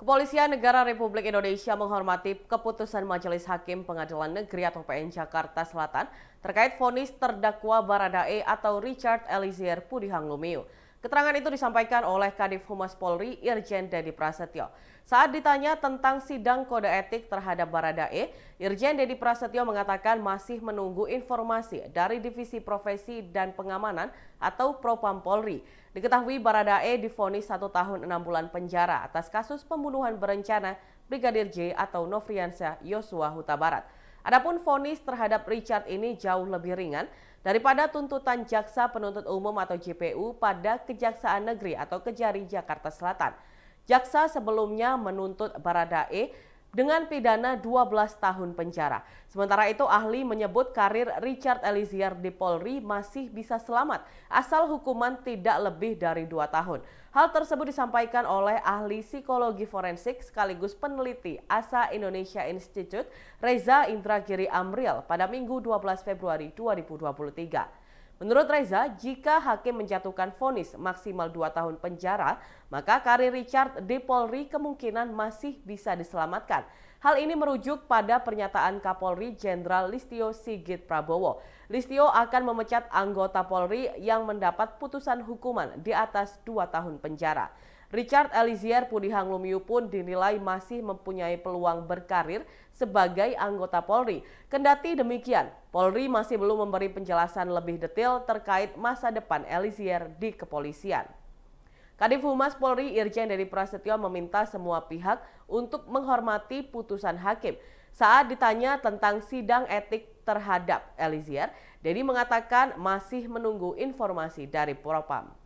Kepolisian Negara Republik Indonesia menghormati keputusan Majelis Hakim Pengadilan Negeri atau PN Jakarta Selatan terkait vonis terdakwa Baradae atau Richard Eliezer Pudihang Lumiu. Keterangan itu disampaikan oleh Kadif Humas Polri Irjen Dedi Prasetyo. Saat ditanya tentang sidang kode etik terhadap Baradae, Irjen Dedi Prasetyo mengatakan masih menunggu informasi dari Divisi Profesi dan Pengamanan atau Propam Polri. Diketahui Baradae difonis satu tahun enam bulan penjara atas kasus pembunuhan berencana Brigadir J atau Nofriansyah Yosua Huta Barat. Adapun vonis terhadap Richard ini jauh lebih ringan daripada tuntutan jaksa penuntut umum atau JPU pada Kejaksaan Negeri atau Kejari Jakarta Selatan. Jaksa sebelumnya menuntut Baradae dengan pidana 12 tahun penjara. Sementara itu ahli menyebut karir Richard Eliezer di Polri masih bisa selamat asal hukuman tidak lebih dari 2 tahun. Hal tersebut disampaikan oleh ahli psikologi forensik sekaligus peneliti ASA Indonesia Institute Reza Indragiri Amriel pada Minggu 12 Februari 2023. Menurut Reza, jika hakim menjatuhkan vonis maksimal 2 tahun penjara, maka karir Richard di Polri kemungkinan masih bisa diselamatkan. Hal ini merujuk pada pernyataan Kapolri Jenderal Listio Sigit Prabowo. Listio akan memecat anggota Polri yang mendapat putusan hukuman di atas 2 tahun penjara. Richard Eliezer Pudihang Lumiu pun dinilai masih mempunyai peluang berkarir sebagai anggota Polri. Kendati demikian, Polri masih belum memberi penjelasan lebih detail terkait masa depan Eliezer di kepolisian. Kadif Humas Polri Irjen Dedi Prasetyo meminta semua pihak untuk menghormati putusan hakim. Saat ditanya tentang sidang etik terhadap Eliezer, Dedi mengatakan masih menunggu informasi dari Propam.